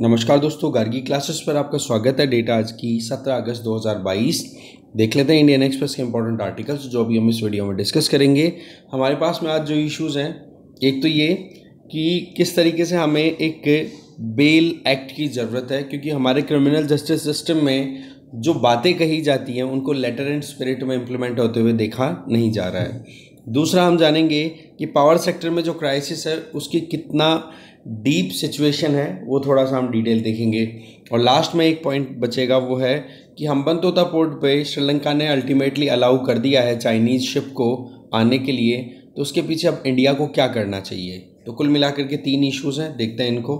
नमस्कार दोस्तों गार्गी क्लासेस पर आपका स्वागत है डेटा आज की 17 अगस्त 2022 देख लेते हैं इंडियन एक्सप्रेस के इंपॉर्टेंट आर्टिकल्स जो अभी हम इस वीडियो में डिस्कस करेंगे हमारे पास में आज जो इश्यूज हैं एक तो ये कि किस तरीके से हमें एक बेल एक्ट की ज़रूरत है क्योंकि हमारे क्रिमिनल जस्टिस सिस्टम में जो बातें कही जाती हैं उनको लेटर एंड स्पिरिट में इम्प्लीमेंट होते हुए देखा नहीं जा रहा है दूसरा हम जानेंगे कि पावर सेक्टर में जो क्राइसिस है उसकी कितना डीप सिचुएशन है वो थोड़ा सा हम डिटेल देखेंगे और लास्ट में एक पॉइंट बचेगा वो है कि हम्बनतोता पोर्ट पे श्रीलंका ने अल्टीमेटली अलाउ कर दिया है चाइनीज़ शिप को आने के लिए तो उसके पीछे अब इंडिया को क्या करना चाहिए तो कुल मिलाकर के तीन इश्यूज़ हैं देखते हैं इनको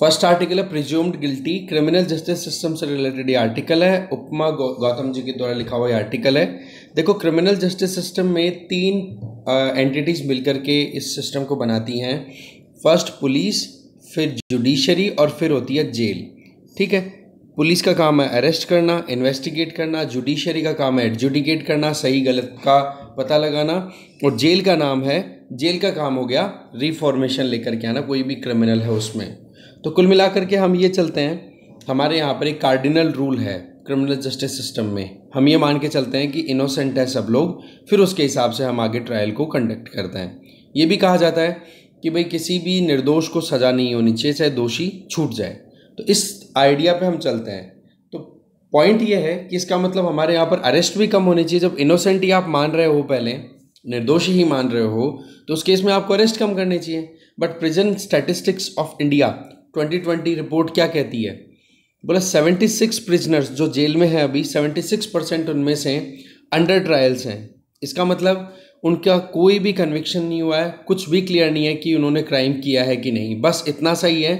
फर्स्ट आर्टिकल है presumed guilty criminal justice system से रिलेटेड ये आर्टिकल है उपमा गौ, गौतम जी के द्वारा लिखा हुआ ये आर्टिकल है देखो क्रिमिनल जस्टिस सिस्टम में तीन एंटिटीज़ मिलकर के इस सिस्टम को बनाती हैं फर्स्ट पुलिस फिर जुडिशरी और फिर होती है जेल ठीक है पुलिस का काम है अरेस्ट करना इन्वेस्टिगेट करना जुडिशरी का काम है एडजुडिकेट करना सही गलत का पता लगाना और जेल का नाम है जेल का काम हो गया रिफॉर्मेशन लेकर के आना कोई भी क्रिमिनल है उसमें तो कुल मिलाकर के हम ये चलते हैं हमारे यहाँ पर एक कार्डिनल रूल है क्रिमिनल जस्टिस सिस्टम में हम ये मान के चलते हैं कि इनोसेंट है सब लोग फिर उसके हिसाब से हम आगे ट्रायल को कंडक्ट करते हैं ये भी कहा जाता है कि भाई किसी भी निर्दोष को सज़ा नहीं होनी चाहिए चाहे दोषी छूट जाए तो इस आइडिया पे हम चलते हैं तो पॉइंट ये है कि इसका मतलब हमारे यहाँ पर अरेस्ट भी कम होनी चाहिए जब इनोसेंट ही आप मान रहे हो पहले निर्दोष ही मान रहे हो तो उस केस में आपको अरेस्ट कम करने चाहिए but present statistics of India 2020 report क्या कहती है बोला 76 प्रिजनर्स जो जेल में हैं अभी 76 परसेंट उनमें से अंडर ट्रायल्स हैं इसका मतलब उनका कोई भी कन्विक्शन नहीं हुआ है कुछ भी क्लियर नहीं है कि उन्होंने क्राइम किया है कि नहीं बस इतना सही है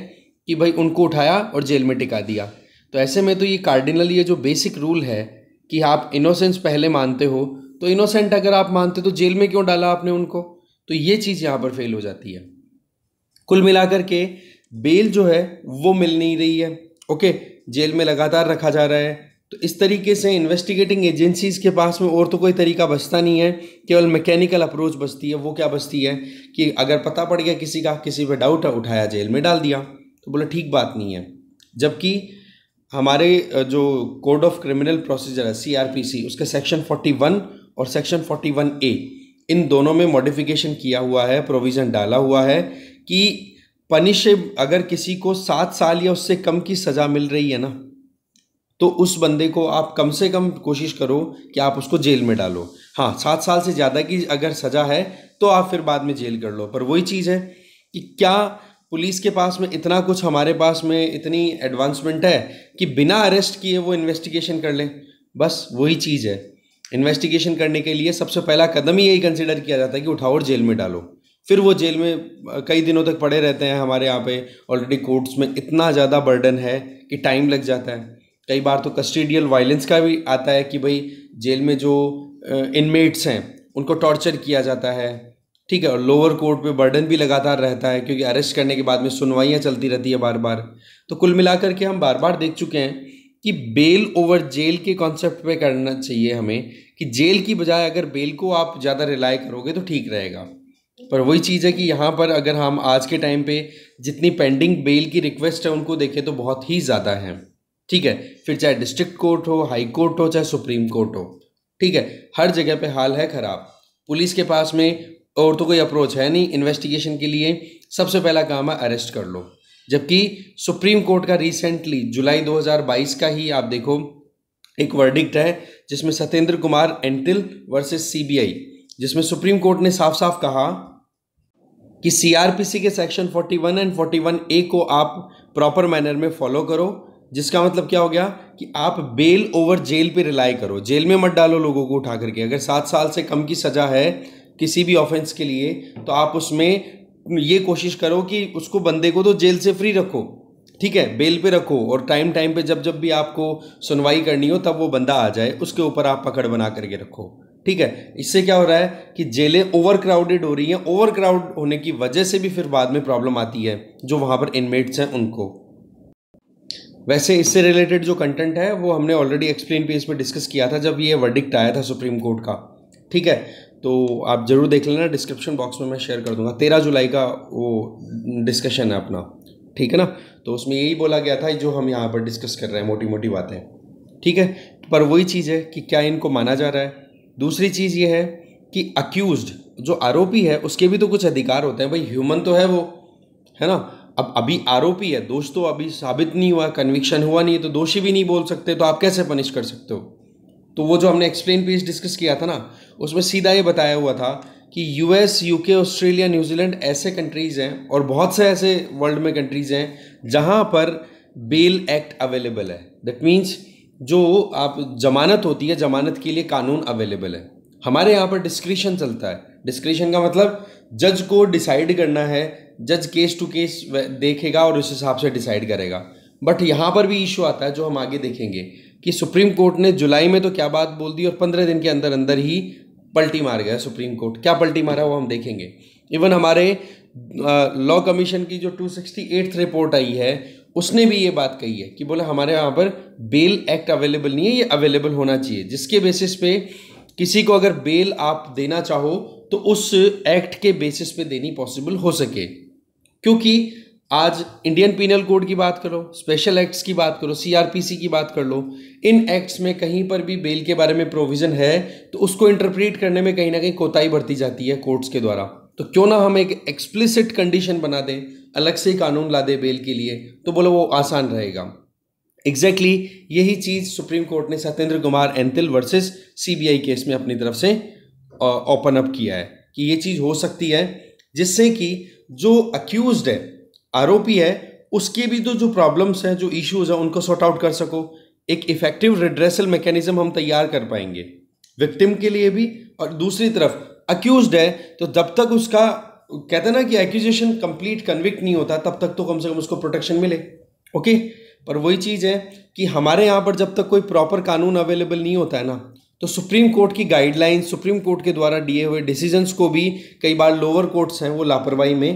कि भाई उनको उठाया और जेल में टिका दिया तो ऐसे में तो ये कार्डिनल ये जो बेसिक रूल है कि आप इनोसेंस पहले मानते हो तो इनोसेंट अगर आप मानते तो जेल में क्यों डाला आपने उनको तो ये चीज़ यहाँ पर फेल हो जाती है कुल मिलाकर के बेल जो है वो मिल नहीं रही है ओके जेल में लगातार रखा जा रहा है तो इस तरीके से इन्वेस्टिगेटिंग एजेंसीज़ के पास में और तो कोई तरीका बचता नहीं है केवल मैकेनिकल अप्रोच बचती है वो क्या बचती है कि अगर पता पड़ गया किसी का किसी पे डाउट है उठाया जेल में डाल दिया तो बोला ठीक बात नहीं है जबकि हमारे जो कोड ऑफ क्रिमिनल प्रोसीजर है सी उसके सेक्शन 41 और सेक्शन 41 ए इन दोनों में मॉडिफिकेशन किया हुआ है प्रोविज़न डाला हुआ है कि पनिशेब अगर किसी को सात साल या उससे कम की सज़ा मिल रही है ना तो उस बंदे को आप कम से कम कोशिश करो कि आप उसको जेल में डालो हाँ सात साल से ज़्यादा की अगर सज़ा है तो आप फिर बाद में जेल कर लो पर वही चीज़ है कि क्या पुलिस के पास में इतना कुछ हमारे पास में इतनी एडवांसमेंट है कि बिना अरेस्ट किए वो इन्वेस्टिगेशन कर लें बस वही चीज़ है इन्वेस्टिगेशन करने के लिए सबसे पहला कदम ही यही कंसिडर किया जाता है कि उठाओ और जेल में डालो फिर वो जेल में कई दिनों तक पड़े रहते हैं हमारे यहाँ पे ऑलरेडी कोर्ट्स में इतना ज़्यादा बर्डन है कि टाइम लग जाता है कई बार तो कस्टेडियल वायलेंस का भी आता है कि भाई जेल में जो इनमेट्स हैं उनको टॉर्चर किया जाता है ठीक है और लोअर कोर्ट पे बर्डन भी लगातार रहता है क्योंकि अरेस्ट करने के बाद में सुनवाइयाँ चलती रहती है बार बार तो कुल मिलाकर के हम बार बार देख चुके हैं कि बेल ओवर जेल के कॉन्सेप्ट पे करना चाहिए हमें कि जेल की बजाय अगर बेल को आप ज़्यादा रिलाई करोगे तो ठीक रहेगा पर वही चीज़ है कि यहाँ पर अगर हम आज के टाइम पे जितनी पेंडिंग बेल की रिक्वेस्ट है उनको देखें तो बहुत ही ज़्यादा है ठीक है फिर चाहे डिस्ट्रिक्ट कोर्ट हो हाई कोर्ट हो चाहे सुप्रीम कोर्ट हो ठीक है हर जगह पे हाल है ख़राब पुलिस के पास में और तो कोई अप्रोच है नहीं इन्वेस्टिगेशन के लिए सबसे पहला काम है अरेस्ट कर लो जबकि सुप्रीम कोर्ट का रिसेंटली जुलाई 2022 का ही आप देखो एक वर्डिक्ट है जिसमें सत्येंद्र कुमार एंटिल वर्सेस सीबीआई जिसमें सुप्रीम कोर्ट ने साफ साफ कहा कि सीआरपीसी के सेक्शन 41 एंड 41 ए को आप प्रॉपर मैनर में फॉलो करो जिसका मतलब क्या हो गया कि आप बेल ओवर जेल पे रिलाई करो जेल में मत डालो लोगों को उठा करके अगर सात साल से कम की सज़ा है किसी भी ऑफेंस के लिए तो आप उसमें ये कोशिश करो कि उसको बंदे को तो जेल से फ्री रखो ठीक है बेल पे रखो और टाइम टाइम पे जब जब भी आपको सुनवाई करनी हो तब वो बंदा आ जाए उसके ऊपर आप पकड़ बना करके रखो ठीक है इससे क्या हो रहा है कि जेलें ओवर क्राउडेड हो रही हैं ओवर क्राउड होने की वजह से भी फिर बाद में प्रॉब्लम आती है जो वहाँ पर इनमेट्स हैं उनको वैसे इससे रिलेटेड जो कंटेंट है वो हमने ऑलरेडी एक्सप्लेन पेज पे डिस्कस किया था जब ये वर्डिक्ट आया था सुप्रीम कोर्ट का ठीक है तो आप ज़रूर देख लेना डिस्क्रिप्शन बॉक्स में मैं शेयर कर दूंगा तेरह जुलाई का वो डिस्कशन है अपना ठीक है ना तो उसमें यही बोला गया था जो हम यहाँ पर डिस्कस कर रहे हैं मोटी मोटी बातें ठीक है पर वही चीज़ है कि क्या इनको माना जा रहा है दूसरी चीज़ ये है कि अक्यूज़ जो आरोपी है उसके भी तो कुछ अधिकार होते हैं भाई ह्यूमन तो है वो है ना अब अभी आरोपी है दोष तो अभी साबित नहीं हुआ कन्विक्शन हुआ नहीं है तो दोषी भी नहीं बोल सकते तो आप कैसे पनिश कर सकते हो तो वो जो हमने एक्सप्लेन पेज डिस्कस किया था ना उसमें सीधा ये बताया हुआ था कि यूएस यूके ऑस्ट्रेलिया न्यूजीलैंड ऐसे कंट्रीज़ हैं और बहुत से ऐसे वर्ल्ड में कंट्रीज़ हैं जहाँ पर बेल एक्ट अवेलेबल है दैट मीन्स जो आप जमानत होती है जमानत के लिए कानून अवेलेबल है हमारे यहाँ पर डिस्क्रिशन चलता है डिस्क्रिशन का मतलब जज को डिसाइड करना है जज केस टू केस देखेगा और उस हिसाब से डिसाइड करेगा बट यहाँ पर भी इशू आता है जो हम आगे देखेंगे कि सुप्रीम कोर्ट ने जुलाई में तो क्या बात बोल दी और पंद्रह दिन के अंदर अंदर ही पलटी मार गया सुप्रीम कोर्ट क्या पलटी मारा वो हम देखेंगे इवन हमारे लॉ कमीशन की जो टू रिपोर्ट आई है उसने भी ये बात कही है कि बोले हमारे यहाँ पर बेल एक्ट अवेलेबल नहीं है ये अवेलेबल होना चाहिए जिसके बेसिस पे किसी को अगर बेल आप देना चाहो तो उस एक्ट के बेसिस पे देनी पॉसिबल हो सके क्योंकि आज इंडियन पीनल कोड की बात करो स्पेशल एक्ट्स की बात करो सीआरपीसी की बात कर लो इन एक्ट्स में कहीं पर भी बेल के बारे में प्रोविज़न है तो उसको इंटरप्रेट करने में कहीं ना कहीं कोताही बढ़ती जाती है कोर्ट्स के द्वारा तो क्यों ना हम एक एक्सप्लिसिट कंडीशन बना दें अलग से कानून ला दें बेल के लिए तो बोलो वो आसान रहेगा एग्जैक्टली exactly यही चीज़ सुप्रीम कोर्ट ने Satyendra Kumar Antil versus CBI case में अपनी तरफ से ओपन अप किया है कि ये चीज़ हो सकती है जिससे कि जो अक्यूज है आरोपी है उसके भी तो जो प्रॉब्लम्स हैं जो इश्यूज हैं उनको सॉर्ट आउट कर सको एक इफेक्टिव रिड्रेसल मैकेनिज्म हम तैयार कर पाएंगे विक्टिम के लिए भी और दूसरी तरफ अक्यूज है तो जब तक उसका कहते ना कि एक्यूजेशन कंप्लीट कन्विक्ट नहीं होता तब तक तो कम से कम उसको प्रोटेक्शन मिले ओके पर वही चीज़ है कि हमारे यहाँ पर जब तक कोई प्रॉपर कानून अवेलेबल नहीं होता है ना तो सुप्रीम कोर्ट की गाइडलाइन सुप्रीम कोर्ट के द्वारा दिए हुए डिसीजंस को भी कई बार लोअर कोर्ट्स हैं वो लापरवाही में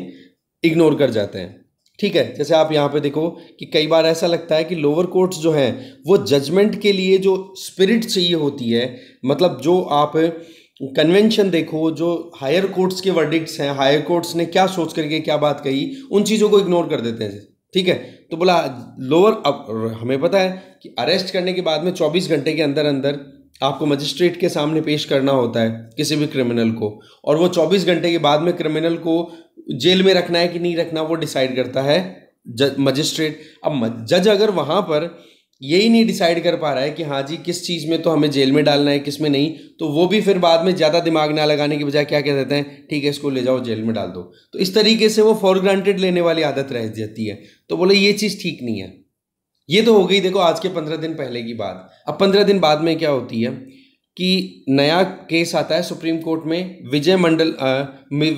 इग्नोर कर जाते हैं ठीक है जैसे आप यहाँ पे देखो कि कई बार ऐसा लगता है कि लोअर कोर्ट्स जो हैं वो जजमेंट के लिए जो स्पिरिट चाहिए होती है मतलब जो आप कन्वेंशन देखो जो हायर कोर्ट्स के वर्डिक्ट्स हैं हायर कोर्ट्स ने क्या सोच करके क्या बात कही उन चीज़ों को इग्नोर कर देते हैं ठीक है तो बोला लोअर अब हमें पता है कि अरेस्ट करने के बाद में 24 घंटे के अंदर अंदर आपको मजिस्ट्रेट के सामने पेश करना होता है किसी भी क्रिमिनल को और वो 24 घंटे के बाद में क्रिमिनल को जेल में रखना है कि नहीं रखना वो डिसाइड करता है मजिस्ट्रेट अब जज अगर वहाँ पर यही नहीं डिसाइड कर पा रहा है कि हाँ जी किस चीज़ में तो हमें जेल में डालना है किस में नहीं तो वो भी फिर बाद में ज़्यादा दिमाग ना लगाने की बजाय क्या कह देते हैं ठीक है इसको ले जाओ जेल में डाल दो तो इस तरीके से वो फॉर ग्रांटेड लेने वाली आदत रह जाती है तो बोले ये चीज़ ठीक नहीं है ये तो हो गई देखो आज के पंद्रह दिन पहले की बात अब पंद्रह दिन बाद में क्या होती है कि नया केस आता है सुप्रीम कोर्ट में Vijay Mandal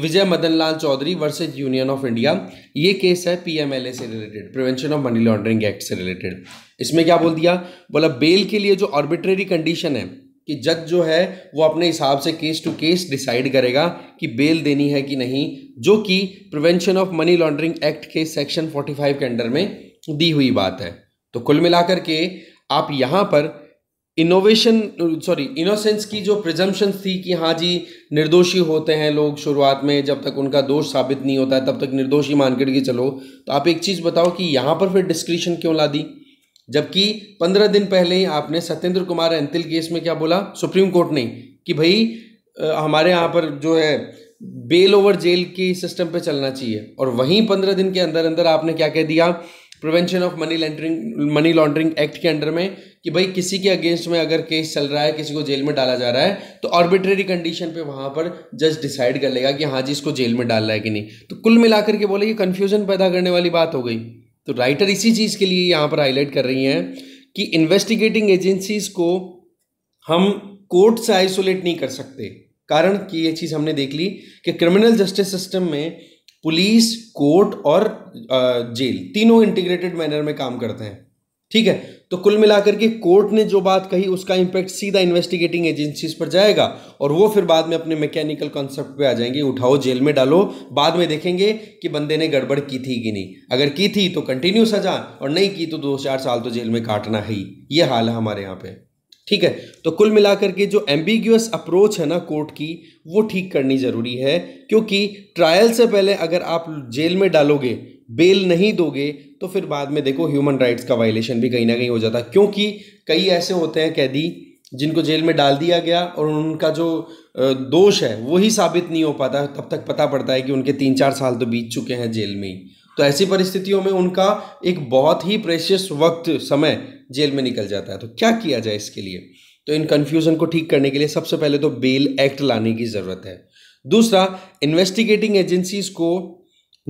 Vijay Madan Lal Chaudhary versus union of India ये केस है पीएमएलए से related prevention of money laundering act से रिलेटेड इसमें क्या बोल दिया बोला बेल के लिए जो ऑर्बिट्रेरी कंडीशन है कि जज जो है वो अपने हिसाब से केस टू केस डिसाइड करेगा कि बेल देनी है कि नहीं जो कि prevention of money laundering act के सेक्शन 45 के अंडर में दी हुई बात है तो कुल मिलाकर के आप यहाँ पर इनोवेशन सॉरी इनोसेंस की जो प्रिजम्पन थी कि हाँ जी निर्दोषी होते हैं लोग शुरुआत में जब तक उनका दोष साबित नहीं होता है तब तक निर्दोषी मान के चलो तो आप एक चीज़ बताओ कि यहाँ पर फिर डिस्क्रिशन क्यों ला दी जबकि पंद्रह दिन पहले ही आपने सत्येंद्र कुमार एंतिल केस में क्या बोला सुप्रीम कोर्ट ने कि भाई हमारे यहाँ पर जो है बेल ओवर जेल की सिस्टम पर चलना चाहिए और वहीं पंद्रह दिन के अंदर अंदर आपने क्या कह दिया prevention of money laundering money laundering act के अंडर में कि भाई किसी के अगेंस्ट में अगर केस चल रहा है किसी को जेल में डाला जा रहा है तो ऑर्बिट्रेरी कंडीशन पे वहाँ पर जज डिसाइड कर लेगा कि हाँ जी इसको जेल में डालना है कि नहीं तो कुल मिलाकर के बोले ये कन्फ्यूजन पैदा करने वाली बात हो गई तो राइटर इसी चीज़ के लिए यहाँ पर हाईलाइट कर रही हैं कि इन्वेस्टिगेटिंग एजेंसीज को हम कोर्ट से आइसोलेट नहीं कर सकते कारण कि ये चीज़ हमने देख ली कि क्रिमिनल जस्टिस सिस्टम में पुलिस कोर्ट और जेल तीनों इंटीग्रेटेड मैनर में काम करते हैं ठीक है तो कुल मिलाकर के कोर्ट ने जो बात कही उसका इंपैक्ट सीधा इन्वेस्टिगेटिंग एजेंसीज पर जाएगा और वो फिर बाद में अपने मैकेनिकल कॉन्सेप्ट पे आ जाएंगे उठाओ जेल में डालो बाद में देखेंगे कि बंदे ने गड़बड़ की थी कि नहीं अगर की थी तो कंटिन्यू सजा और नहीं की तो दो चार साल तो जेल में काटना ही ये हाल है हमारे यहाँ पे ठीक है तो कुल मिलाकर के जो एम्बिग्यूस अप्रोच है ना कोर्ट की वो ठीक करनी ज़रूरी है क्योंकि ट्रायल से पहले अगर आप जेल में डालोगे बेल नहीं दोगे तो फिर बाद में देखो ह्यूमन राइट्स का वायलेशन भी कहीं ना कहीं हो जाता है क्योंकि कई ऐसे होते हैं कैदी जिनको जेल में डाल दिया गया और उनका जो दोष है वही साबित नहीं हो पाता तब तक पता पड़ता है कि उनके तीन चार साल तो बीत चुके हैं जेल में ही तो ऐसी परिस्थितियों में उनका एक बहुत ही प्रेशियस वक्त समय जेल में निकल जाता है तो क्या किया जाए इसके लिए तो इन कन्फ्यूज़न को ठीक करने के लिए सबसे पहले तो बेल एक्ट लाने की ज़रूरत है दूसरा इन्वेस्टिगेटिंग एजेंसीज को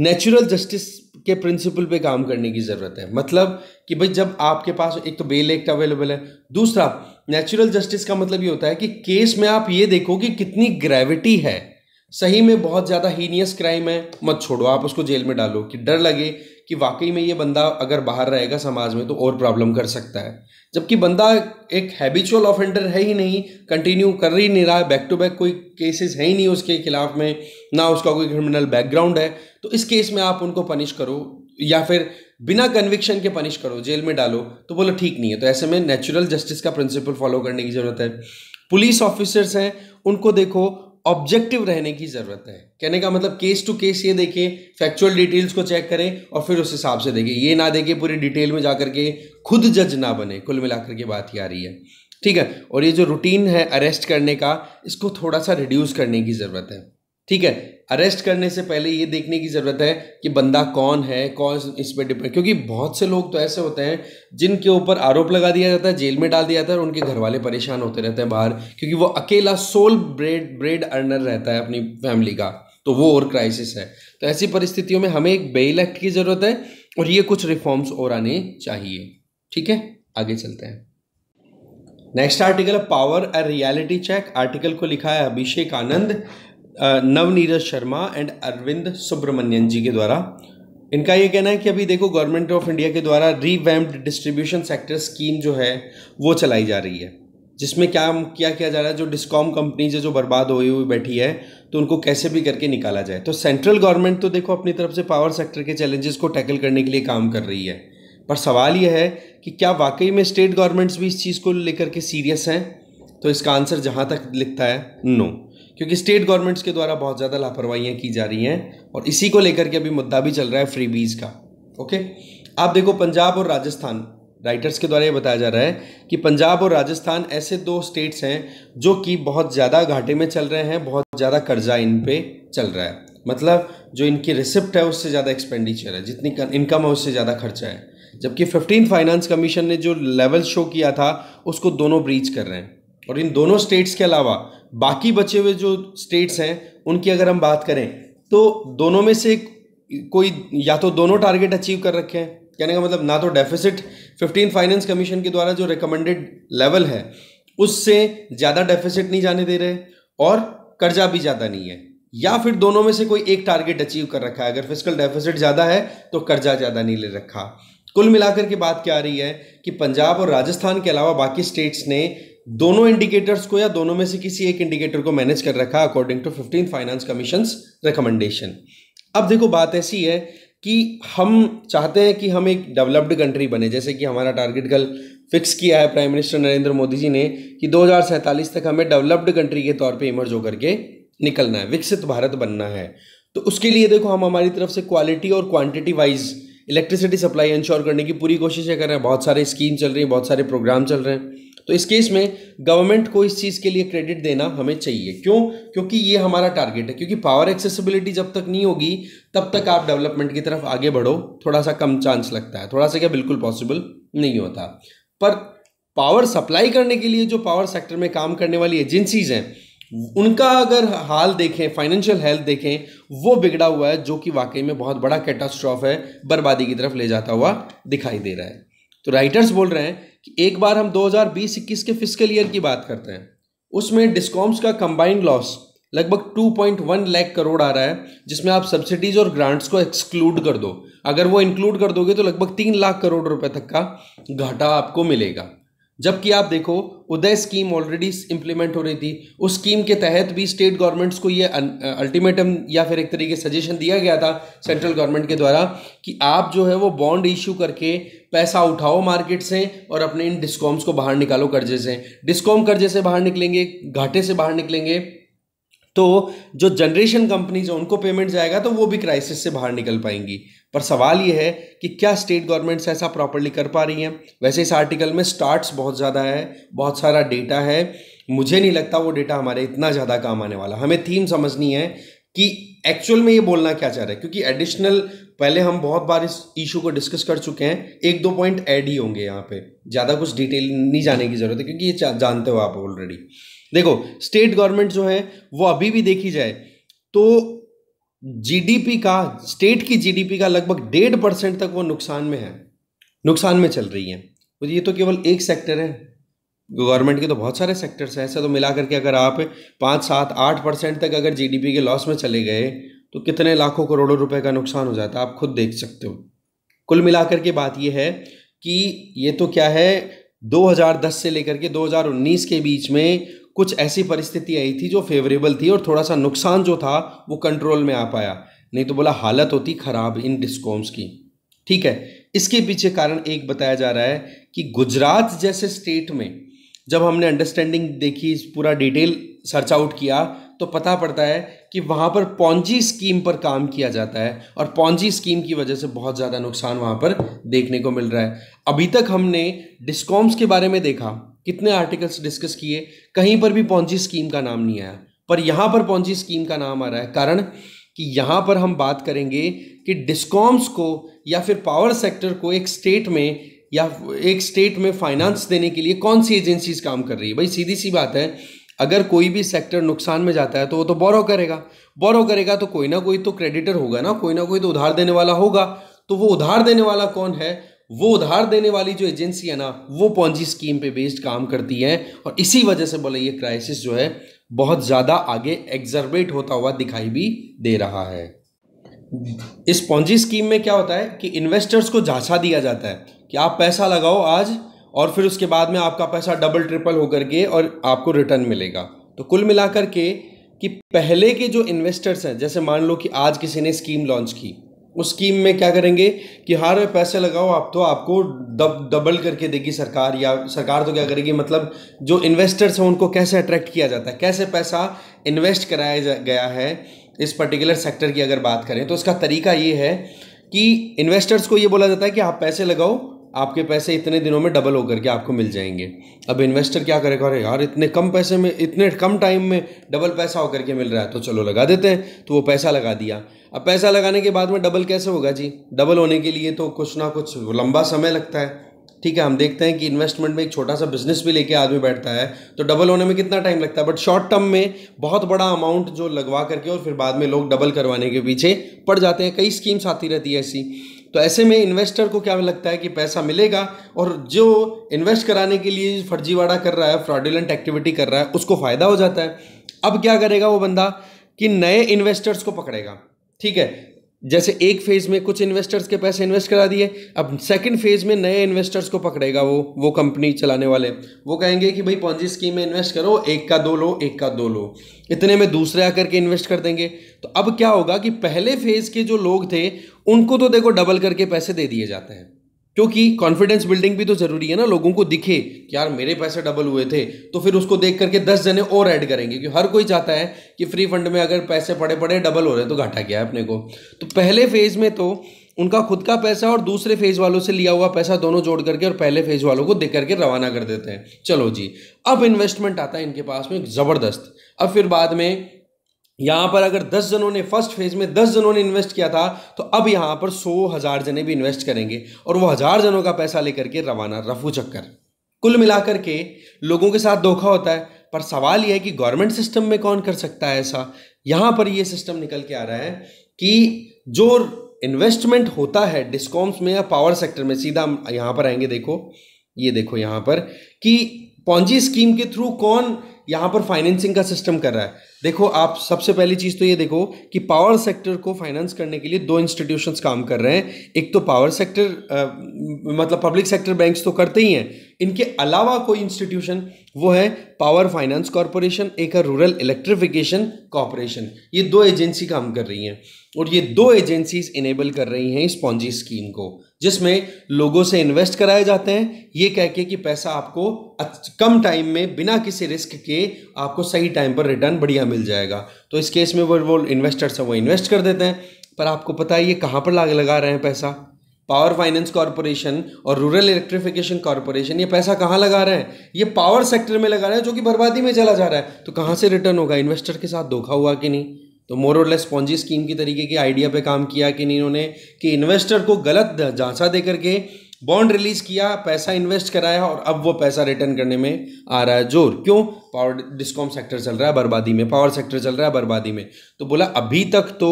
नेचुरल जस्टिस के प्रिंसिपल पे काम करने की ज़रूरत है मतलब कि भाई जब आपके पास एक तो बेल एक्ट अवेलेबल है दूसरा नेचुरल जस्टिस का मतलब ये होता है कि केस में आप ये देखो कि कितनी ग्रेविटी है सही में बहुत ज़्यादा हीनियस क्राइम है मत छोड़ो आप उसको जेल में डालो कि डर लगे कि वाकई में ये बंदा अगर बाहर रहेगा समाज में तो और प्रॉब्लम कर सकता है जबकि बंदा एक हैबिचुअल ऑफेंडर है ही नहीं कंटिन्यू कर ही नहीं रहा है बैक टू बैक कोई केसेस है ही नहीं उसके खिलाफ में ना उसका कोई क्रिमिनल बैकग्राउंड है तो इस केस में आप उनको पनिश करो या फिर बिना कन्विक्शन के पनिश करो जेल में डालो तो बोलो ठीक नहीं है तो ऐसे में नेचुरल जस्टिस का प्रिंसिपल फॉलो करने की ज़रूरत है पुलिस ऑफिसर्स हैं उनको देखो ऑब्जेक्टिव रहने की ज़रूरत है कहने का मतलब केस टू केस ये देखें फैक्चुअल डिटेल्स को चेक करें और फिर उस हिसाब से देखें ये ना देखें पूरी डिटेल में जा के खुद जज ना बने कुल मिलाकर के बात ही आ रही है ठीक है और ये जो रूटीन है अरेस्ट करने का इसको थोड़ा सा रिड्यूस करने की ज़रूरत है ठीक है अरेस्ट करने से पहले ये देखने की ज़रूरत है कि बंदा कौन है कौन इस पर डिपेंड क्योंकि बहुत से लोग तो ऐसे होते हैं जिनके ऊपर आरोप लगा दिया जाता है जेल में डाल दिया जाता है और उनके घर वाले परेशान होते रहते हैं बाहर क्योंकि वो अकेला सोल ब्रेड ब्रेड अर्नर रहता है अपनी फैमिली का तो वो और क्राइसिस है तो ऐसी परिस्थितियों में हमें एक बेल एक्ट की ज़रूरत है और ये कुछ रिफॉर्म्स और आने चाहिए ठीक है आगे चलते हैं नेक्स्ट आर्टिकल है power a reality check article को लिखा है अभिषेक आनंद नवनीरज शर्मा एंड अरविंद सुब्रमण्यन जी के द्वारा इनका ये कहना है कि अभी देखो गवर्नमेंट ऑफ इंडिया के द्वारा रीवैम्प्ड डिस्ट्रीब्यूशन सेक्टर स्कीम जो है वो चलाई जा रही है जिसमें क्या क्या किया जा रहा है जो डिस्कॉम कंपनीज जो बर्बाद हुई हुई बैठी है तो उनको कैसे भी करके निकाला जाए तो सेंट्रल गवर्नमेंट तो देखो अपनी तरफ से पावर सेक्टर के चैलेंजेस को टैकल करने के लिए काम कर रही है पर सवाल यह है कि क्या वाकई में स्टेट गवर्नमेंट्स भी इस चीज़ को लेकर के सीरियस हैं तो इसका आंसर जहाँ तक लिखता है नो क्योंकि स्टेट गवर्नमेंट्स के द्वारा बहुत ज़्यादा लापरवाहियाँ की जा रही हैं और इसी को लेकर के अभी मुद्दा भी चल रहा है फ्री बीज का ओके आप देखो पंजाब और राजस्थान राइटर्स के द्वारा ये बताया जा रहा है कि पंजाब और राजस्थान ऐसे दो स्टेट्स हैं जो कि बहुत ज़्यादा घाटे में चल रहे हैं बहुत ज़्यादा कर्जा इन पर चल रहा है मतलब जो इनकी रिसिप्ट है उससे ज़्यादा एक्सपेंडिचर है जितनी इनकम है उससे ज़्यादा खर्चा है जबकि फिफ्टीन फाइनेंस कमीशन ने जो लेवल शो किया था उसको दोनों ब्रीच कर रहे हैं और इन दोनों स्टेट्स के अलावा बाकी बचे हुए जो स्टेट्स हैं उनकी अगर हम बात करें तो दोनों में से कोई या तो दोनों टारगेट अचीव कर रखे हैं कहने का मतलब ना तो डेफिसिट फिफ्टीन फाइनेंस कमीशन के द्वारा जो रिकमेंडेड लेवल है उससे ज़्यादा डेफिसिट नहीं जाने दे रहे और कर्जा भी ज़्यादा नहीं है या फिर दोनों में से कोई एक टारगेट अचीव कर रखा है अगर फिजिकल डेफिसिट ज़्यादा है तो कर्जा ज़्यादा नहीं ले रखा कुल मिलाकर के बात क्या आ रही है कि पंजाब और राजस्थान के अलावा बाकी स्टेट्स ने दोनों इंडिकेटर्स को या दोनों में से किसी एक इंडिकेटर को मैनेज कर रखा according to fifteen finance commission recommendation अब देखो बात ऐसी है कि हम चाहते हैं कि हम एक डेवलप्ड कंट्री बने जैसे कि हमारा टारगेट कल फिक्स किया है प्राइम मिनिस्टर नरेंद्र मोदी जी ने कि दो तक हमें डेवलप्ड कंट्री के तौर पर इमर्ज होकर के निकलना है विकसित भारत बनना है तो उसके लिए देखो हम हमारी तरफ से क्वालिटी और quantity wise electricity supply ensure करने की पूरी कोशिशें कर रहे हैं बहुत सारे स्कीम चल रही हैं बहुत सारे प्रोग्राम चल रहे हैं तो इस केस में गवर्नमेंट को इस चीज़ के लिए क्रेडिट देना हमें चाहिए क्यों क्योंकि ये हमारा टारगेट है क्योंकि पावर एक्सेसिबिलिटी जब तक नहीं होगी तब तक आप डेवलपमेंट की तरफ आगे बढ़ो थोड़ा सा कम चांस लगता है थोड़ा सा क्या बिल्कुल पॉसिबल नहीं होता पर पावर सप्लाई करने के लिए जो पावर सेक्टर में काम करने वाली एजेंसीज हैं उनका अगर हाल देखें फाइनेंशियल हेल्थ देखें वो बिगड़ा हुआ है जो कि वाकई में बहुत बड़ा कैटास्ट्रॉफ है बर्बादी की तरफ ले जाता हुआ दिखाई दे रहा है तो राइटर्स बोल रहे हैं कि एक बार हम 2020-21 के फिजिकल ईयर की बात करते हैं उसमें डिस्कॉम्स का कंबाइंड लॉस लगभग 2.1 लाख करोड़ आ रहा है जिसमें आप सब्सिडीज और ग्रांट्स को एक्सक्लूड कर दो अगर वो इंक्लूड कर दोगे तो लगभग तीन लाख करोड़ रुपए तक का घाटा आपको मिलेगा जबकि आप देखो उदय स्कीम ऑलरेडी इंप्लीमेंट हो रही थी उस स्कीम के तहत भी स्टेट गवर्नमेंट्स को ये अल्टीमेटम या फिर एक तरीके सजेशन दिया गया था सेंट्रल गवर्नमेंट के द्वारा कि आप जो है वो बॉन्ड इशू करके पैसा उठाओ मार्केट से और अपने इन डिस्कॉम्स को बाहर निकालो कर्जे से डिस्कॉम कर्जे से बाहर निकलेंगे घाटे से बाहर निकलेंगे तो जो जनरेशन कंपनीज हैं उनको पेमेंट जाएगा तो वो भी क्राइसिस से बाहर निकल पाएंगी पर सवाल ये है कि क्या स्टेट गवर्नमेंट्स ऐसा प्रॉपरली कर पा रही हैं वैसे इस आर्टिकल में स्टार्ट्स बहुत ज़्यादा है बहुत सारा डेटा है मुझे नहीं लगता वो डेटा हमारे इतना ज़्यादा काम आने वाला हमें थीम समझनी है कि एक्चुअल में ये बोलना क्या चाह रहा है क्योंकि एडिशनल पहले हम बहुत बार इस इशू को डिस्कस कर चुके हैं एक दो पॉइंट ऐड ही होंगे यहाँ पे ज़्यादा कुछ डिटेल नहीं जाने की ज़रूरत है क्योंकि ये जानते हो आप ऑलरेडी देखो स्टेट गवर्नमेंट जो है वो अभी भी देखी जाए तो जीडीपी का स्टेट की जीडीपी का लगभग डेढ़ परसेंट तक वो नुकसान में है नुकसान में चल रही है तो ये तो केवल एक सेक्टर है गवर्नमेंट के तो बहुत सारे सेक्टर्स हैं ऐसा तो मिला करके अगर आप पाँच सात आठ परसेंट तक अगर जीडीपी के लॉस में चले गए तो कितने लाखों करोड़ों रुपए का नुकसान हो जाता है आप खुद देख सकते हो कुल मिलाकर के बात यह है कि ये तो क्या है 2010 से लेकर के 2019 के बीच में कुछ ऐसी परिस्थिति आई थी जो फेवरेबल थी और थोड़ा सा नुकसान जो था वो कंट्रोल में आ पाया नहीं तो बोला हालत होती ख़राब इन डिस्कॉम्स की ठीक है इसके पीछे कारण एक बताया जा रहा है कि गुजरात जैसे स्टेट में जब हमने अंडरस्टैंडिंग देखी पूरा डिटेल सर्च आउट किया तो पता पड़ता है कि वहाँ पर पौंजी स्कीम पर काम किया जाता है और पौंजी स्कीम की वजह से बहुत ज़्यादा नुकसान वहाँ पर देखने को मिल रहा है अभी तक हमने डिस्कॉम्स के बारे में देखा कितने आर्टिकल्स डिस्कस किए कहीं पर भी पहुंची स्कीम का नाम नहीं आया पर यहाँ पर पहुंची स्कीम का नाम आ रहा है कारण कि यहाँ पर हम बात करेंगे कि डिस्कॉम्स को या फिर पावर सेक्टर को एक स्टेट में या एक स्टेट में फाइनेंस देने के लिए कौन सी एजेंसीज काम कर रही है भाई सीधी सी बात है अगर कोई भी सेक्टर नुकसान में जाता है तो वो तो बोरो करेगा बोरो करेगा तो कोई ना कोई तो क्रेडिटर होगा ना कोई ना कोई तो उधार देने वाला होगा तो वो उधार देने वाला कौन है वो उधार देने वाली जो एजेंसी है ना वो पौजी स्कीम पे बेस्ड काम करती है और इसी वजह से बोले ये क्राइसिस जो है बहुत ज़्यादा आगे एग्जर्बेट होता हुआ दिखाई भी दे रहा है इस पौजी स्कीम में क्या होता है कि इन्वेस्टर्स को झांसा दिया जाता है कि आप पैसा लगाओ आज और फिर उसके बाद में आपका पैसा डबल ट्रिपल होकर के और आपको रिटर्न मिलेगा तो कुल मिलाकर के कि पहले के जो इन्वेस्टर्स हैं जैसे मान लो कि आज किसी ने स्कीम लॉन्च की उस स्कीम में क्या करेंगे कि हर पैसे लगाओ आप तो आपको डब डबल करके देगी सरकार या सरकार तो क्या करेगी मतलब जो इन्वेस्टर्स हैं उनको कैसे अट्रैक्ट किया जाता है कैसे पैसा इन्वेस्ट कराया गया है इस पर्टिकुलर सेक्टर की अगर बात करें तो उसका तरीका ये है कि इन्वेस्टर्स को ये बोला जाता है कि आप पैसे लगाओ आपके पैसे इतने दिनों में डबल होकर के आपको मिल जाएंगे अब इन्वेस्टर क्या करेगा अरे यार इतने कम पैसे में इतने कम टाइम में डबल पैसा होकर के मिल रहा है तो चलो लगा देते हैं तो वो पैसा लगा दिया अब पैसा लगाने के बाद में डबल कैसे होगा जी डबल होने के लिए तो कुछ ना कुछ लंबा समय लगता है ठीक है हम देखते हैं कि इन्वेस्टमेंट में एक छोटा सा बिजनेस भी लेके आदमी बैठता है तो डबल होने में कितना टाइम लगता है बट शॉर्ट टर्म में बहुत बड़ा अमाउंट जो लगवा करके और फिर बाद में लोग डबल करवाने के पीछे पड़ जाते हैं कई स्कीम्स आती रहती है ऐसी तो ऐसे में इन्वेस्टर को क्या लगता है कि पैसा मिलेगा और जो इन्वेस्ट कराने के लिए फर्जीवाड़ा कर रहा है फ्रॉडुलेंट एक्टिविटी कर रहा है उसको फ़ायदा हो जाता है अब क्या करेगा वो बंदा कि नए इन्वेस्टर्स को पकड़ेगा ठीक है जैसे एक फेज में कुछ इन्वेस्टर्स के पैसे इन्वेस्ट करा दिए अब सेकंड फेज में नए इन्वेस्टर्स को पकड़ेगा वो वो कंपनी चलाने वाले वो कहेंगे कि भाई पौजी स्कीम में इन्वेस्ट करो एक का दो लो एक का दो लो इतने में दूसरे आकर के इन्वेस्ट कर देंगे तो अब क्या होगा कि पहले फेज के जो लोग थे उनको तो देखो डबल करके पैसे दे दिए जाते हैं क्योंकि कॉन्फिडेंस बिल्डिंग भी तो जरूरी है ना लोगों को दिखे कि यार मेरे पैसे डबल हुए थे तो फिर उसको देख करके दस जने और ऐड करेंगे क्योंकि हर कोई चाहता है कि फ्री फंड में अगर पैसे पड़े पड़े डबल हो रहे तो घाटा क्या है अपने को तो पहले फेज में तो उनका खुद का पैसा और दूसरे फेज वालों से लिया हुआ पैसा दोनों जोड़ करके और पहले फेज वालों को दे करके रवाना कर देते हैं चलो जी अब इन्वेस्टमेंट आता है इनके पास में ज़बरदस्त अब फिर बाद में यहाँ पर अगर दस जनों ने फर्स्ट फेज में दस जनों ने इन्वेस्ट किया था तो अब यहाँ पर सौ हज़ार जने भी इन्वेस्ट करेंगे और वो हज़ार जनों का पैसा लेकर के रवाना रफू चक्कर कुल मिलाकर के लोगों के साथ धोखा होता है पर सवाल यह है कि गवर्नमेंट सिस्टम में कौन कर सकता है ऐसा यहाँ पर ये सिस्टम निकल के आ रहा है कि जो इन्वेस्टमेंट होता है डिस्कॉम्स में या पावर सेक्टर में सीधा यहाँ पर आएंगे देखो ये देखो यहाँ पर कि पौजी स्कीम के थ्रू कौन यहाँ पर फाइनेंसिंग का सिस्टम कर रहा है देखो आप सबसे पहली चीज़ तो ये देखो कि पावर सेक्टर को फाइनेंस करने के लिए दो इंस्टीट्यूशंस काम कर रहे हैं एक तो पावर सेक्टर आ, मतलब पब्लिक सेक्टर बैंक्स तो करते ही हैं इनके अलावा कोई इंस्टीट्यूशन वो है पावर फाइनेंस कॉरपोरेशन एक है रूरल इलेक्ट्रिफिकेशन कॉरपोरेशन ये दो एजेंसी काम कर रही हैं और ये दो एजेंसीज इनेबल कर रही हैं स्पॉन्जी स्कीम को जिसमें लोगों से इन्वेस्ट कराए जाते हैं ये कह के कि पैसा आपको कम टाइम में बिना किसी रिस्क के आपको सही टाइम पर रिटर्न बढ़िया मिल जाएगा तो इस केस में वो वो इन्वेस्टर्स हैं वो इन्वेस्ट कर देते हैं पर आपको पता है ये कहाँ पर लाग लगा रहे हैं पैसा पावर फाइनेंस कॉरपोरेशन और रूरल इलेक्ट्रिफिकेशन कॉरपोरेशन ये पैसा कहाँ लगा रहे हैं ये पावर सेक्टर में लगा रहे हैं जो कि बर्बादी में चला जा रहा है तो कहाँ से रिटर्न होगा इन्वेस्टर के साथ धोखा हुआ कि नहीं तो मोर और लेस पॉन्जी स्कीम की तरीके की आइडिया पे काम किया कि इन्होंने कि इन्वेस्टर को गलत झांसा दे करके बॉन्ड रिलीज किया पैसा इन्वेस्ट कराया और अब वो पैसा रिटर्न करने में आ रहा है जोर क्यों पावर डिस्कॉम सेक्टर चल रहा है बर्बादी में पावर सेक्टर चल रहा है बर्बादी में तो बोला अभी तक तो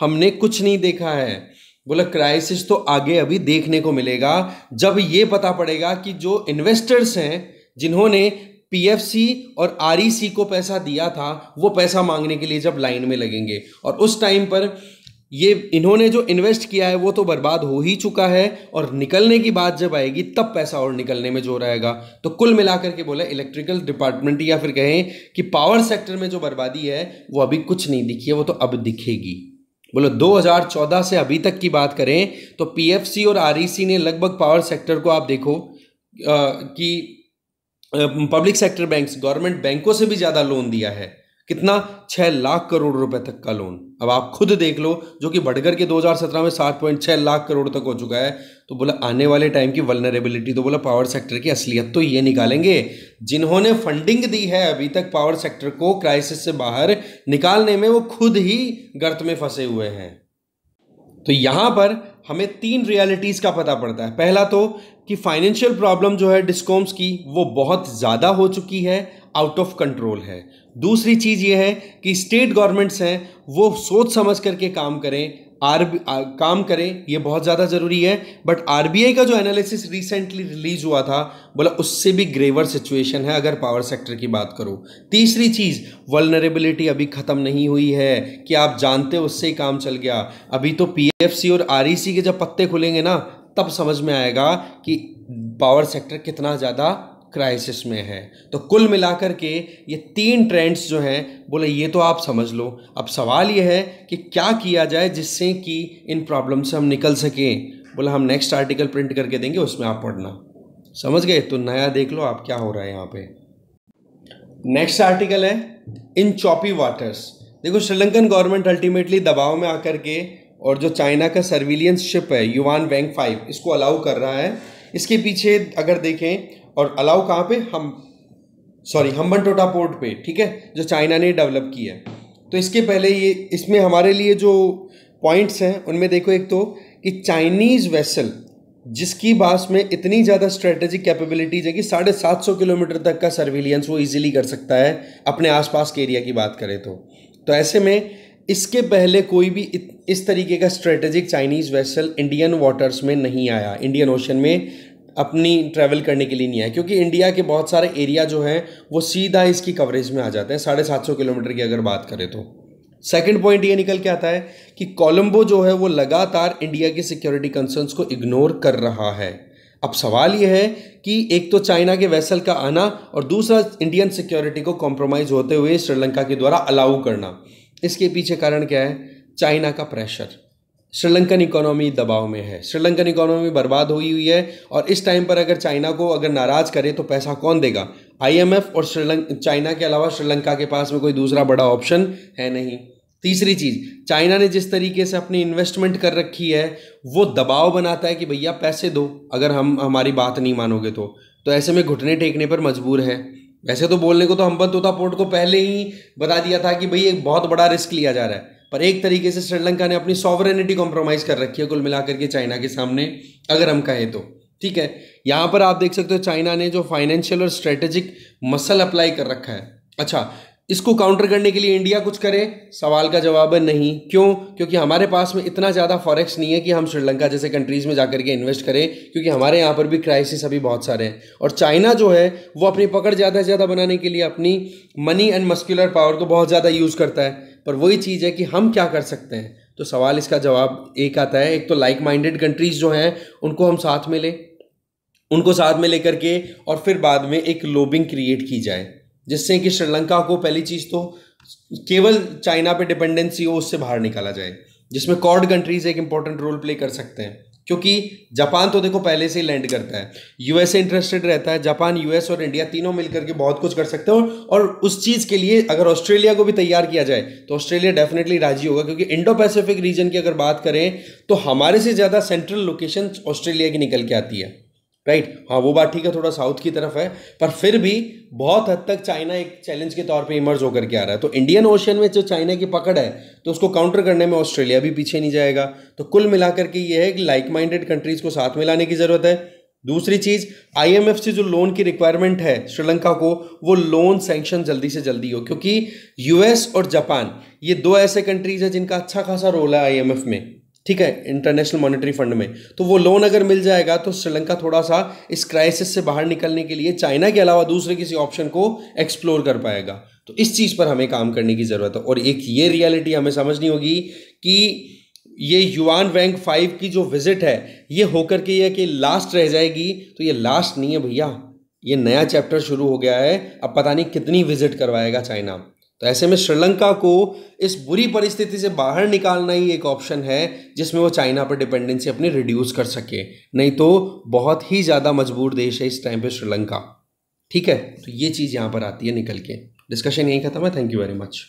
हमने कुछ नहीं देखा है बोला क्राइसिस तो आगे अभी देखने को मिलेगा जब ये पता पड़ेगा कि जो इन्वेस्टर्स हैं जिन्होंने पीएफसी और आरईसी e को पैसा दिया था वो पैसा मांगने के लिए जब लाइन में लगेंगे और उस टाइम पर ये इन्होंने जो इन्वेस्ट किया है वो तो बर्बाद हो ही चुका है और निकलने की बात जब आएगी तब पैसा और निकलने में जो रहेगा तो कुल मिलाकर के बोला इलेक्ट्रिकल डिपार्टमेंट या फिर कहें कि पावर सेक्टर में जो बर्बादी है वो अभी कुछ नहीं दिखी है वो तो अब दिखेगी बोलो 2014 से अभी तक की बात करें तो पीएफसी और आरईसी e ने लगभग पावर सेक्टर को आप देखो आ, कि पब्लिक सेक्टर बैंक्स गवर्नमेंट बैंकों से भी ज़्यादा लोन दिया है कितना छह लाख करोड़ रुपए तक का लोन अब आप खुद देख लो जो कि बढ़कर के 2017 में सात पॉइंट छह लाख करोड़ तक हो चुका है तो बोला आने वाले टाइम की वलनरेबिलिटी तो बोला पावर सेक्टर की असलियत तो ये निकालेंगे जिन्होंने फंडिंग दी है अभी तक पावर सेक्टर को क्राइसिस से बाहर निकालने में वो खुद ही गर्त में फंसे हुए हैं तो यहाँ पर हमें तीन रियलिटीज़ का पता पड़ता है पहला तो कि फाइनेंशियल प्रॉब्लम जो है डिस्कॉम्स की वो बहुत ज़्यादा हो चुकी है आउट ऑफ कंट्रोल है दूसरी चीज़ ये है कि स्टेट गवर्नमेंट्स हैं वो सोच समझ करके काम करें आर काम करें ये बहुत ज़्यादा ज़रूरी है बट आर का जो एनालिसिस रिसेंटली रिलीज हुआ था बोला उससे भी ग्रेवर सिचुएशन है अगर पावर सेक्टर की बात करो तीसरी चीज़ वलनरेबिलिटी अभी ख़त्म नहीं हुई है कि आप जानते हो उससे ही काम चल गया अभी तो पी और आर e के जब पत्ते खुलेंगे ना तब समझ में आएगा कि पावर सेक्टर कितना ज़्यादा क्राइसिस में है तो कुल मिलाकर के ये तीन ट्रेंड्स जो हैं बोले ये तो आप समझ लो अब सवाल ये है कि क्या किया जाए जिससे कि इन प्रॉब्लम से हम निकल सकें बोला हम नेक्स्ट आर्टिकल प्रिंट करके देंगे उसमें आप पढ़ना समझ गए तो नया देख लो आप क्या हो रहा है यहाँ पे नेक्स्ट आर्टिकल है इन चॉपी वाटर्स देखो श्रीलंकन गवर्नमेंट अल्टीमेटली दबाव में आकर के और जो चाइना का सर्विलियंस शिप है युवान वैंग फाइव इसको अलाउ कर रहा है इसके पीछे अगर देखें और अलाउ कहाँ पे हम सॉरी हम्बन टोटा पोर्ट पे ठीक है जो चाइना ने डेवलप की है तो इसके पहले ये इसमें हमारे लिए जो पॉइंट्स हैं उनमें देखो एक तो कि चाइनीज़ वेसल जिसकी बास में इतनी ज़्यादा स्ट्रेटेजिक कैपेबिलिटीज है कि साढ़े सात सौ किलोमीटर तक का सर्विलियंस वो इजीली कर सकता है अपने आसपास के एरिया की बात करें तो तो ऐसे में इसके पहले कोई भी इस तरीके का strategic Chinese vessel Indian waters में नहीं आया इंडियन ओशन में अपनी ट्रैवल करने के लिए नहीं आए क्योंकि इंडिया के बहुत सारे एरिया जो हैं वो सीधा इसकी कवरेज में आ जाते हैं साढ़े सात सौ किलोमीटर की अगर बात करें तो सेकंड पॉइंट ये निकल के आता है कि कोलंबो जो है वो लगातार इंडिया की सिक्योरिटी कंसर्न्स को इग्नोर कर रहा है अब सवाल यह है कि एक तो चाइना के वैसल का आना और दूसरा इंडियन सिक्योरिटी को कॉम्प्रोमाइज़ होते हुए श्रीलंका के द्वारा अलाउ करना इसके पीछे कारण क्या है चाइना का प्रेशर श्रीलंकन इकोनॉमी दबाव में है श्रीलंकन इकोनॉमी बर्बाद हुई हुई है और इस टाइम पर अगर चाइना को अगर नाराज़ करे तो पैसा कौन देगा आईएमएफ और श्रीलंक चाइना के अलावा श्रीलंका के पास में कोई दूसरा बड़ा ऑप्शन है नहीं तीसरी चीज़ चाइना ने जिस तरीके से अपनी इन्वेस्टमेंट कर रखी है वो दबाव बनाता है कि भैया पैसे दो अगर हम हमारी बात नहीं मानोगे तो तो ऐसे में घुटने टेकने पर मजबूर है वैसे तो बोलने को तो हम्बन तोता पोर्ट को पहले ही बता दिया था कि भाई एक बहुत बड़ा रिस्क लिया जा रहा है पर एक तरीके से श्रीलंका ने अपनी सॉवरेनिटी कॉम्प्रोमाइज़ कर रखी है कुल मिलाकर के चाइना के सामने अगर हम कहें तो ठीक है यहाँ पर आप देख सकते हो चाइना ने जो फाइनेंशियल और स्ट्रेटेजिक मसल अप्लाई कर रखा है अच्छा इसको काउंटर करने के लिए इंडिया कुछ करे सवाल का जवाब है नहीं क्यों क्योंकि हमारे पास में इतना ज़्यादा फॉरेक्स नहीं है कि हम श्रीलंका जैसे कंट्रीज़ में जाकर के इन्वेस्ट करें क्योंकि हमारे यहाँ पर भी क्राइसिस अभी बहुत सारे हैं और चाइना जो है वो अपनी पकड़ ज़्यादा से ज़्यादा बनाने के लिए अपनी मनी एंड मस्कुलर पावर को बहुत ज़्यादा यूज़ करता है पर वही चीज़ है कि हम क्या कर सकते हैं तो सवाल इसका जवाब एक आता है एक तो लाइक माइंडेड कंट्रीज़ जो हैं उनको हम साथ में लें उनको साथ में लेकर के और फिर बाद में एक लोबिंग क्रिएट की जाए जिससे कि श्रीलंका को पहली चीज़ तो केवल चाइना पे डिपेंडेंसी हो उससे बाहर निकाला जाए जिसमें कॉर्ड कंट्रीज़ एक इंपॉर्टेंट रोल प्ले कर सकते हैं क्योंकि जापान तो देखो पहले से ही लैंड करता है यूएसए इंटरेस्टेड रहता है जापान यूएस और इंडिया तीनों मिलकर के बहुत कुछ कर सकते हो और उस चीज़ के लिए अगर ऑस्ट्रेलिया को भी तैयार किया जाए तो ऑस्ट्रेलिया डेफिनेटली राजी होगा क्योंकि इंडो पैसिफिक रीजन की अगर बात करें तो हमारे से ज़्यादा सेंट्रल लोकेशन ऑस्ट्रेलिया की निकल के आती है राइट right? हाँ वो बात ठीक है थोड़ा साउथ की तरफ है पर फिर भी बहुत हद तक चाइना एक चैलेंज के तौर पे इमर्ज होकर के आ रहा है तो इंडियन ओशन में जो चाइना की पकड़ है तो उसको काउंटर करने में ऑस्ट्रेलिया भी पीछे नहीं जाएगा तो कुल मिलाकर के ये है कि लाइक माइंडेड कंट्रीज को साथ में लाने की ज़रूरत है दूसरी चीज़ आईएमएफ से जो लोन की रिक्वायरमेंट है श्रीलंका को वो लोन सेंक्शन जल्दी से जल्दी हो क्योंकि यूएस और जापान ये दो ऐसे कंट्रीज है जिनका अच्छा खासा रोल है आईएमएफ में ठीक है इंटरनेशनल मॉनेटरी फंड में तो वो लोन अगर मिल जाएगा तो श्रीलंका थोड़ा सा इस क्राइसिस से बाहर निकलने के लिए चाइना के अलावा दूसरे किसी ऑप्शन को एक्सप्लोर कर पाएगा तो इस चीज़ पर हमें काम करने की ज़रूरत है और एक ये रियलिटी हमें समझनी होगी कि ये युवान बैंक फाइव की जो विजिट है ये होकर के ये कि लास्ट रह जाएगी तो ये लास्ट नहीं है भैया ये नया चैप्टर शुरू हो गया है अब पता नहीं कितनी विजिट करवाएगा चाइना तो ऐसे में श्रीलंका को इस बुरी परिस्थिति से बाहर निकालना ही एक ऑप्शन है जिसमें वो चाइना पर डिपेंडेंसी अपनी रिड्यूस कर सके नहीं तो बहुत ही ज़्यादा मजबूर देश है इस टाइम पे श्रीलंका ठीक है तो ये चीज़ यहाँ पर आती है निकल के डिस्कशन यहीं खत्म है थैंक यू वेरी मच